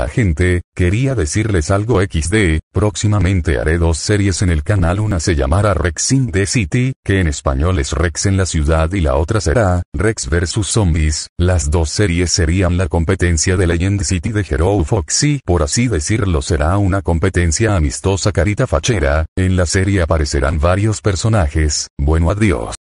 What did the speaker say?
la gente, quería decirles algo XD, próximamente haré dos series en el canal una se llamará Rex in the City, que en español es Rex en la ciudad y la otra será, Rex vs Zombies, las dos series serían la competencia de Legend City de Hero Foxy, por así decirlo será una competencia amistosa carita fachera, en la serie aparecerán varios personajes, bueno adiós.